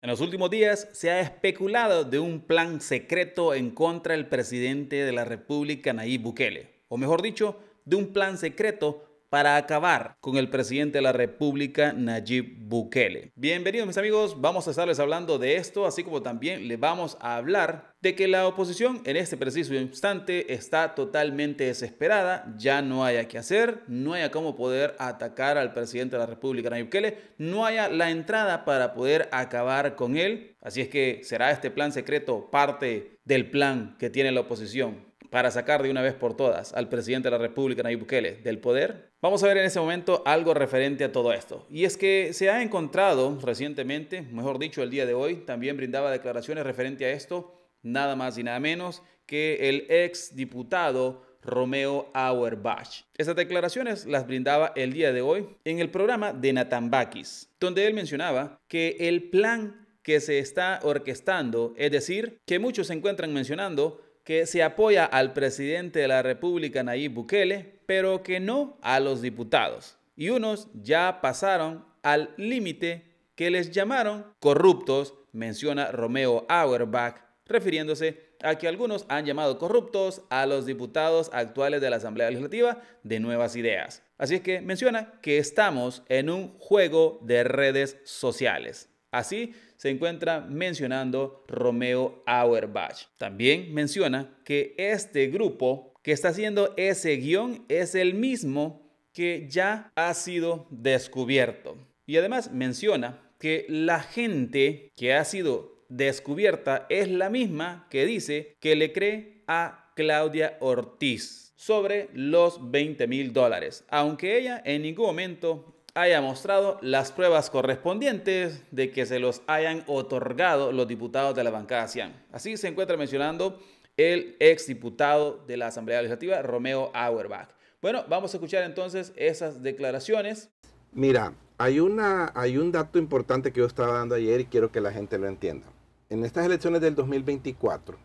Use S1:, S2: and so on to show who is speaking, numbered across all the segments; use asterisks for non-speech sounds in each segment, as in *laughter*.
S1: En los últimos días se ha especulado de un plan secreto en contra del presidente de la República, Nayib Bukele, o mejor dicho, de un plan secreto para acabar con el presidente de la República, Nayib Bukele. Bienvenidos mis amigos, vamos a estarles hablando de esto, así como también le vamos a hablar de que la oposición en este preciso instante está totalmente desesperada, ya no haya qué hacer, no haya cómo poder atacar al presidente de la República, Nayib Bukele, no haya la entrada para poder acabar con él, así es que será este plan secreto parte del plan que tiene la oposición para sacar de una vez por todas al presidente de la República, Nayib Bukele, del poder Vamos a ver en este momento algo referente a todo esto. Y es que se ha encontrado recientemente, mejor dicho, el día de hoy, también brindaba declaraciones referente a esto, nada más y nada menos que el ex diputado Romeo Auerbach. Estas declaraciones las brindaba el día de hoy en el programa de Natambakis, donde él mencionaba que el plan que se está orquestando, es decir, que muchos se encuentran mencionando, que se apoya al presidente de la República, Nayib Bukele, pero que no a los diputados. Y unos ya pasaron al límite que les llamaron corruptos, menciona Romeo Auerbach, refiriéndose a que algunos han llamado corruptos a los diputados actuales de la Asamblea Legislativa de Nuevas Ideas. Así es que menciona que estamos en un juego de redes sociales. Así se encuentra mencionando Romeo Auerbach. También menciona que este grupo que está haciendo ese guión es el mismo que ya ha sido descubierto. Y además menciona que la gente que ha sido descubierta es la misma que dice que le cree a Claudia Ortiz sobre los 20 mil dólares, aunque ella en ningún momento haya mostrado las pruebas correspondientes de que se los hayan otorgado los diputados de la bancada Así se encuentra mencionando el exdiputado de la Asamblea Legislativa, Romeo Auerbach. Bueno, vamos a escuchar entonces esas declaraciones.
S2: Mira, hay, una, hay un dato importante que yo estaba dando ayer y quiero que la gente lo entienda. En estas elecciones del 2024,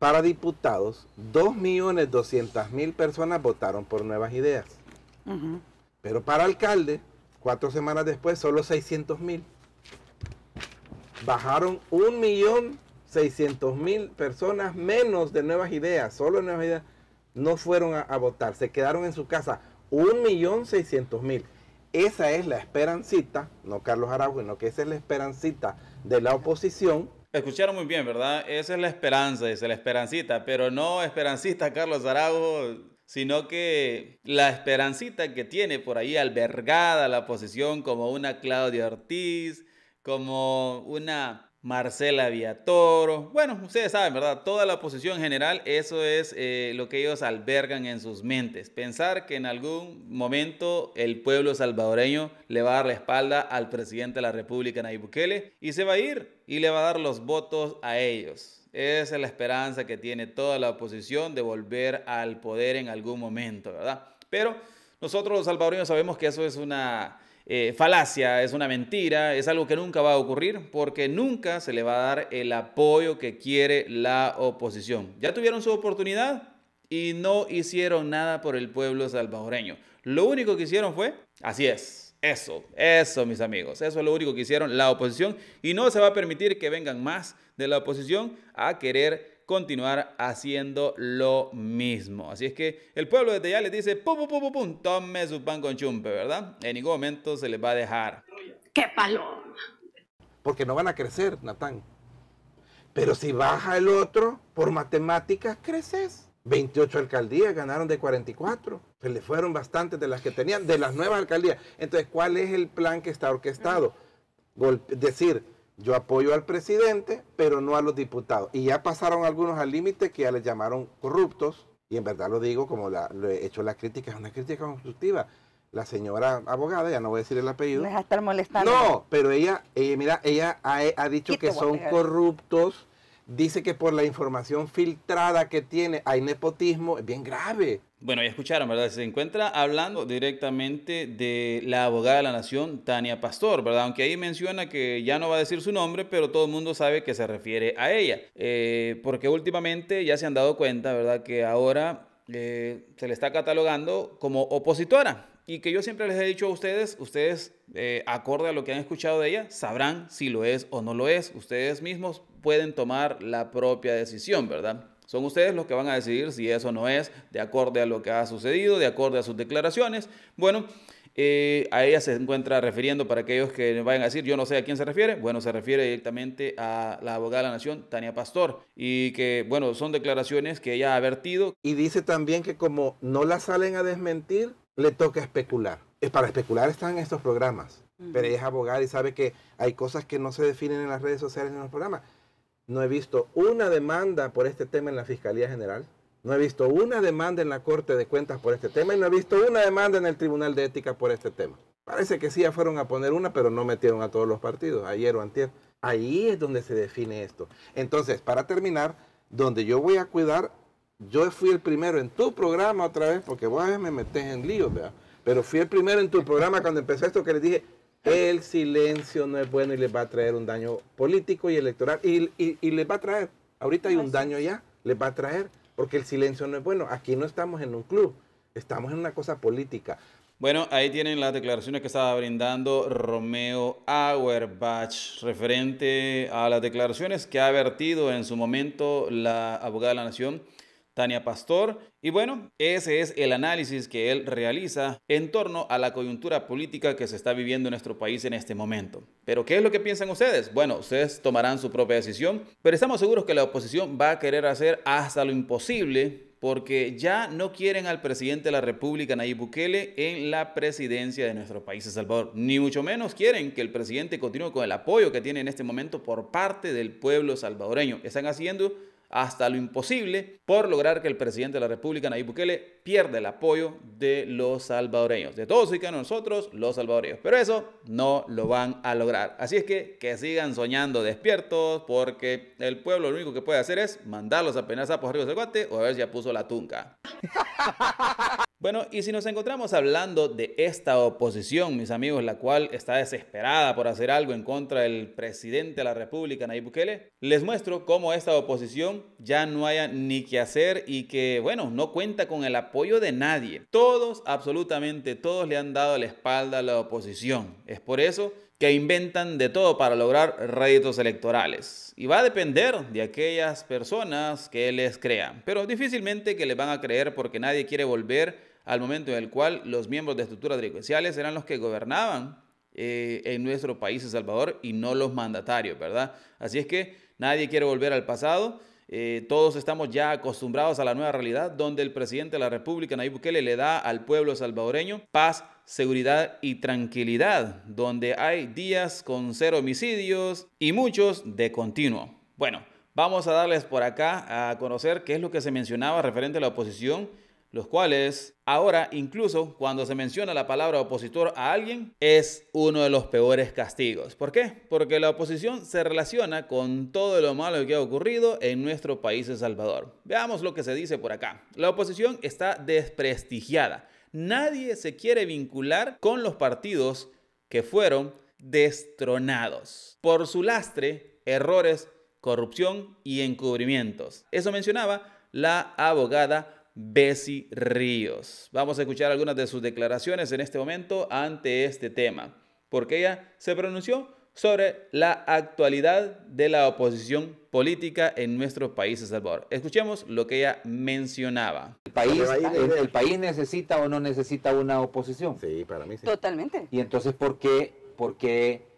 S2: para diputados, 2.200.000 personas votaron por nuevas ideas. Pero para alcalde, cuatro semanas después, solo 600 mil. Bajaron 1.600.000 personas menos de nuevas ideas, solo nuevas ideas, no fueron a, votar, se quedaron en su casa. 1.600.000. Esa es la esperancita, no Carlos Araujo, sino que esa es la esperancita de la oposición.
S1: Escucharon muy bien, ¿verdad? Esa es la esperanza, esa es la esperancita, pero no esperancista Carlos Araujo sino que la esperancita que tiene por ahí albergada la posición como una Claudia Ortiz, como una Marcela Toro, Bueno, ustedes saben, ¿verdad? Toda la oposición en general, eso es eh, lo que ellos albergan en sus mentes. Pensar que en algún momento el pueblo salvadoreño le va a dar la espalda al presidente de la República, Nayib Bukele, y se va a ir y le va a dar los votos a ellos. Esa es la esperanza que tiene toda la oposición de volver al poder en algún momento, ¿verdad? Pero nosotros los salvadoreños sabemos que eso es una eh, falacia, es una mentira, es algo que nunca va a ocurrir porque nunca se le va a dar el apoyo que quiere la oposición. Ya tuvieron su oportunidad y no hicieron nada por el pueblo salvadoreño. Lo único que hicieron fue, así es, eso, eso mis amigos, eso es lo único que hicieron la oposición y no se va a permitir que vengan más de la oposición a querer continuar haciendo lo mismo. Así es que el pueblo de ya les dice, pum, pum, pum, pum, tome su pan con chumpe, ¿verdad? En ningún momento se les va a dejar.
S3: ¡Qué paloma!
S1: Porque no van a crecer, Natán.
S2: Pero si baja el otro, por matemáticas creces. 28 alcaldías ganaron de 44. Se le fueron bastantes de las que tenían, de las nuevas alcaldías. Entonces, ¿cuál es el plan que está orquestado? decir, yo apoyo al presidente, pero no a los diputados. Y ya pasaron algunos al límite que ya les llamaron corruptos. Y en verdad lo digo, como la, lo he hecho la crítica, es una crítica constructiva. La señora abogada, ya no voy a decir el apellido.
S3: estar molestando. No,
S2: pero ella, mira, ella ha, ha dicho que son corruptos. Dice que por la información filtrada que tiene hay nepotismo. Es bien grave.
S1: Bueno, ya escucharon, ¿verdad? Se encuentra hablando directamente de la abogada de la nación, Tania Pastor, ¿verdad? Aunque ahí menciona que ya no va a decir su nombre, pero todo el mundo sabe que se refiere a ella. Eh, porque últimamente ya se han dado cuenta, ¿verdad? Que ahora eh, se le está catalogando como opositora. Y que yo siempre les he dicho a ustedes, ustedes, eh, acorde a lo que han escuchado de ella, sabrán si lo es o no lo es. Ustedes mismos pueden tomar la propia decisión, ¿verdad? Son ustedes los que van a decidir si eso no es de acuerdo a lo que ha sucedido, de acuerdo a sus declaraciones. Bueno, eh, a ella se encuentra refiriendo para aquellos que vayan a decir, yo no sé a quién se refiere. Bueno, se refiere directamente a la abogada de la Nación, Tania Pastor, y que, bueno, son declaraciones que ella ha vertido.
S2: Y dice también que como no la salen a desmentir, le toca especular. Es para especular están estos programas, pero ella es abogada y sabe que hay cosas que no se definen en las redes sociales en los programas. No he visto una demanda por este tema en la Fiscalía General. No he visto una demanda en la Corte de Cuentas por este tema y no he visto una demanda en el Tribunal de Ética por este tema. Parece que sí ya fueron a poner una, pero no metieron a todos los partidos, ayer o antier. Ahí es donde se define esto. Entonces, para terminar, donde yo voy a cuidar, yo fui el primero en tu programa otra vez, porque vos a veces me metes en líos, ¿verdad? Pero fui el primero en tu programa cuando empezó esto que les dije, el silencio no es bueno y les va a traer un daño político y electoral. Y, les va a traer, ahorita hay un daño ya, les va a traer, porque el silencio no es bueno. Aquí no estamos en un club, estamos en una cosa política.
S1: Bueno, ahí tienen las declaraciones que estaba brindando Romeo Auerbach referente a las declaraciones que ha vertido en su momento la abogada de la Nación Tania Pastor. Y bueno, ese es el análisis que él realiza en torno a la coyuntura política que se está viviendo en nuestro país en este momento. Pero ¿qué es lo que piensan ustedes? Bueno, ustedes tomarán su propia decisión, pero estamos seguros que la oposición va a querer hacer hasta lo imposible porque ya no quieren al presidente de la República, Nayib Bukele, en la presidencia de nuestro país, El Salvador. Ni mucho menos quieren que el presidente continúe con el apoyo que tiene en este momento por parte del pueblo salvadoreño. Están haciendo hasta lo imposible por lograr que el presidente de la República, Nayib Bukele, pierda el apoyo de los salvadoreños. De todos y que nosotros, los salvadoreños. Pero eso no lo van a lograr. Así es que que sigan soñando despiertos porque el pueblo lo único que puede hacer es mandarlos a penar sapos arriba del guate o a ver si ya puso la tunca. *laughs* Bueno, y si nos encontramos hablando de esta oposición, mis amigos, la cual está desesperada por hacer algo en contra del presidente de la República, Nayib Bukele, les muestro cómo esta oposición ya no haya ni qué hacer y que, bueno, no cuenta con el apoyo de nadie. Todos, absolutamente todos, le han dado la espalda a la oposición. Es por eso que inventan de todo para lograr réditos electorales. Y va a depender de aquellas personas que les crean. Pero difícilmente que les van a creer porque nadie quiere volver al momento en el cual los miembros de estructuras delincuenciales eran los que gobernaban eh, en nuestro país, El Salvador, y no los mandatarios, ¿verdad? Así es que nadie quiere volver al pasado. Eh, todos estamos ya acostumbrados a la nueva realidad donde el presidente de la República, Nayib Bukele, le da al pueblo salvadoreño paz, seguridad y tranquilidad, donde hay días con cero homicidios y muchos de continuo. Bueno, vamos a darles por acá a conocer qué es lo que se mencionaba referente a la oposición los cuales ahora incluso cuando se menciona la palabra opositor a alguien es uno de los peores castigos. ¿Por qué? Porque la oposición se relaciona con todo lo malo que ha ocurrido en nuestro país El Salvador. Veamos lo que se dice por acá. La oposición está desprestigiada. Nadie se quiere vincular con los partidos que fueron destronados por su lastre, errores, corrupción y encubrimientos. Eso mencionaba la abogada Bessi Ríos. Vamos a escuchar algunas de sus declaraciones en este momento ante este tema, porque ella se pronunció sobre la actualidad de la oposición política en nuestro país, de Salvador. Escuchemos lo que ella mencionaba. El país, país necesita o no necesita una oposición. Sí, para mí
S3: sí. Totalmente.
S1: Y entonces, ¿por qué, por qué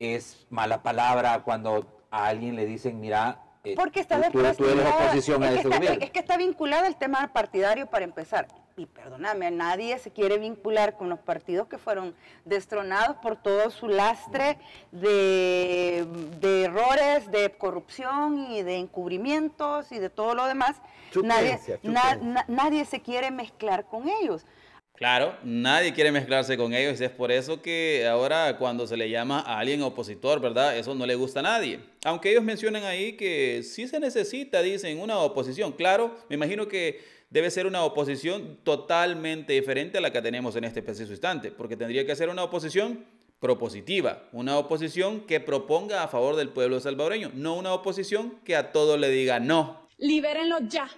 S1: es mala palabra cuando a alguien le dicen, mira, eh, Porque
S3: está es que es que vinculada el tema partidario para empezar. Y perdóname, nadie se quiere vincular con los partidos que fueron destronados por todo su lastre de, errores, de corrupción y de encubrimientos y de todo lo demás. nadie, nadie se quiere mezclar con ellos.
S1: Claro, nadie quiere mezclarse con ellos y es por eso que ahora cuando se le llama a alguien opositor, ¿verdad? Eso no le gusta a nadie. Aunque ellos mencionan ahí que sí se necesita, dicen, una oposición. Claro, me imagino que debe ser una oposición totalmente diferente a la que tenemos en este preciso instante, porque tendría que ser una oposición propositiva, una oposición que proponga a favor del pueblo salvadoreño, no una oposición que a todo le diga no.
S3: Libérenlo ya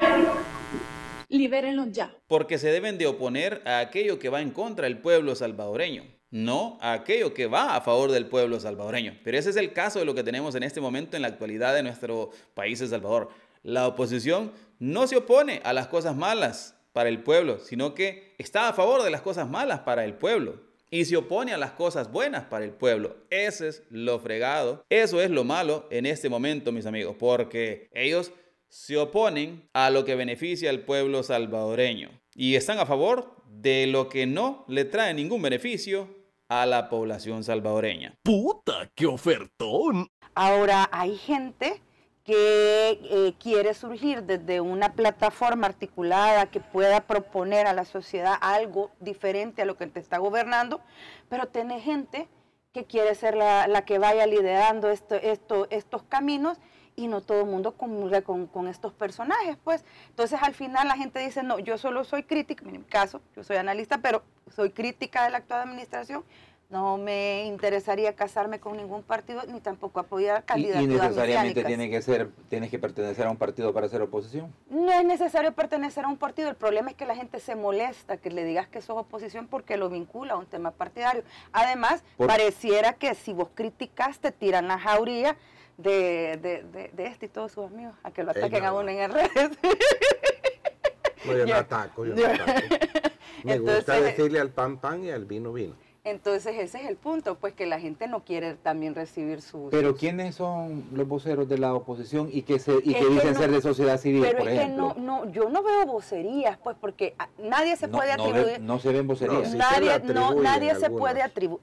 S3: libérenlos ya.
S1: Porque se deben de oponer a aquello que va en contra del pueblo salvadoreño, no a aquello que va a favor del pueblo salvadoreño. Pero ese es el caso de lo que tenemos en este momento en la actualidad de nuestro país, El Salvador. La oposición no se opone a las cosas malas para el pueblo, sino que está a favor de las cosas malas para el pueblo y se opone a las cosas buenas para el pueblo. Ese es lo fregado, eso es lo malo en este momento, mis amigos, porque ellos se oponen a lo que beneficia al pueblo salvadoreño y están a favor de lo que no le trae ningún beneficio a la población salvadoreña.
S3: ¡Puta,
S1: qué ofertón!
S3: Ahora hay gente que eh, quiere surgir desde una plataforma articulada que pueda proponer a la sociedad algo diferente a lo que te está gobernando, pero tiene gente que quiere ser la, que vaya liderando estos caminos y no todo el mundo comulga con, estos personajes, pues. Entonces al final la gente dice, no, yo solo soy crítica, en mi caso, yo soy analista, pero soy crítica de la actual administración, no me interesaría casarme con ningún partido ni tampoco apoyar candidaturas. ¿Y, necesariamente tiene
S2: que ser, tienes que pertenecer a un partido para ser oposición?
S3: No es necesario pertenecer a un partido. El problema es que la gente se molesta que le digas que sos oposición porque lo vincula a un tema partidario. Además, pareciera que si vos criticas te tiran la jauría de, de, de, de este y todos sus amigos a que lo ataquen a uno en redes.
S2: No, yo no ataco, yo no ataco.
S3: *laughs* Me gusta decirle
S2: al pan pan y al vino vino.
S3: Entonces ese es el punto, pues que la gente no quiere también recibir su. Pero
S1: ¿quiénes son los voceros de la oposición y que, se, y que dicen ser de sociedad civil, por ejemplo?
S3: no, yo no veo vocerías, pues porque nadie se puede atribuir... No, se
S2: ven vocerías. nadie se, no, nadie se puede
S3: atribuir...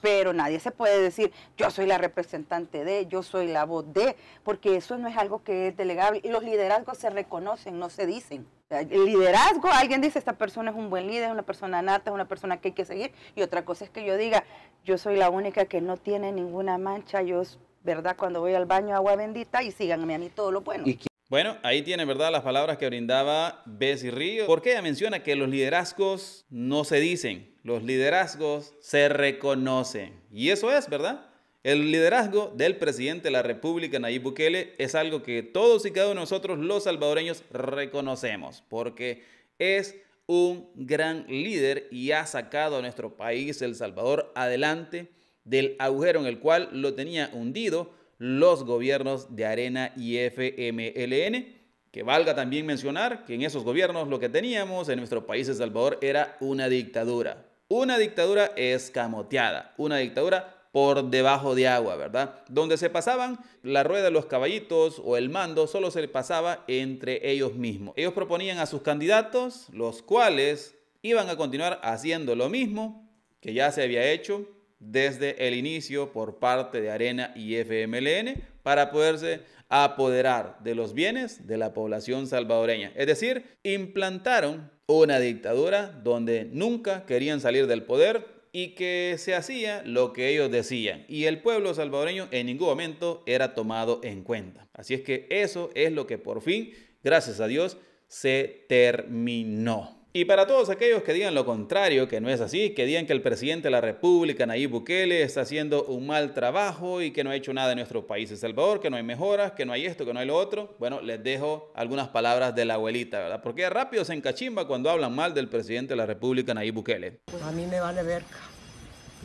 S3: Pero nadie se puede decir, yo soy la representante de, yo soy la voz de, porque eso no es algo que es delegable. Y los liderazgos se reconocen, no se dicen liderazgo, alguien dice, esta persona es un buen líder, es una persona nata, es una persona que hay que seguir. Y otra cosa es que yo diga, yo soy la única que no tiene ninguna mancha, yo, ¿verdad? Cuando voy al baño, agua bendita y síganme a mí todo lo bueno.
S1: Bueno, ahí tienen, ¿verdad? Las palabras que brindaba Bessy Río. Porque ella menciona que los liderazgos no se dicen, los liderazgos se reconocen. Y eso es, ¿verdad? El liderazgo del presidente de la República, Nayib Bukele, es algo que todos y cada uno de nosotros los salvadoreños reconocemos, porque es un gran líder y ha sacado a nuestro país, El Salvador, adelante del agujero en el cual lo tenía hundido los gobiernos de Arena y FMLN. Que valga también mencionar que en esos gobiernos lo que teníamos en nuestro país, El Salvador, era una dictadura. Una dictadura escamoteada, una dictadura por debajo de agua, ¿verdad? Donde se pasaban la rueda de los caballitos o el mando, solo se pasaba entre ellos mismos. Ellos proponían a sus candidatos, los cuales iban a continuar haciendo lo mismo que ya se había hecho desde el inicio por parte de Arena y FMLN para poderse apoderar de los bienes de la población salvadoreña. Es decir, implantaron una dictadura donde nunca querían salir del poder, y que se hacía lo que ellos decían. Y el pueblo salvadoreño en ningún momento era tomado en cuenta. Así es que eso es lo que por fin, gracias a Dios, se terminó. Y para todos aquellos que digan lo contrario, que no es así, que digan que el presidente de la República, Nayib Bukele, está haciendo un mal trabajo y que no ha hecho nada en nuestro país, El Salvador, que no hay mejoras, que no hay esto, que no hay lo otro, bueno, les dejo algunas palabras de la abuelita, ¿verdad? Porque rápido se encachimba cuando hablan mal del presidente de la República, Nayib Bukele.
S3: a mí me vale verga.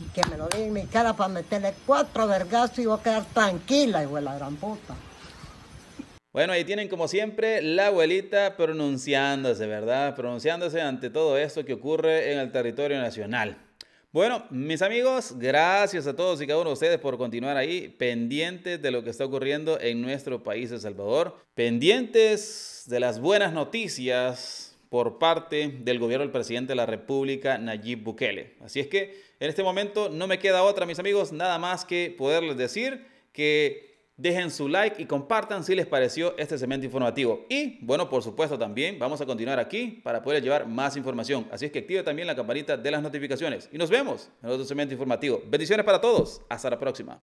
S3: Y que me lo digan en mi cara para meterle cuatro vergazos y voy a quedar tranquila, hijo de la gran puta.
S1: Bueno, ahí tienen como siempre la abuelita pronunciándose, ¿verdad? Pronunciándose ante todo esto que ocurre en el territorio nacional. Bueno, mis amigos, gracias a todos y cada uno de ustedes por continuar ahí pendientes de lo que está ocurriendo en nuestro país, de Salvador, pendientes de las buenas noticias por parte del gobierno del presidente de la República, Nayib Bukele. Así es que en este momento no me queda otra, mis amigos, nada más que poderles decir que Dejen su like y compartan si les pareció este segmento informativo. Y bueno, por supuesto también vamos a continuar aquí para poder llevar más información. Así es que activa también la campanita de las notificaciones. Y nos vemos en otro segmento informativo. Bendiciones para todos. Hasta la próxima.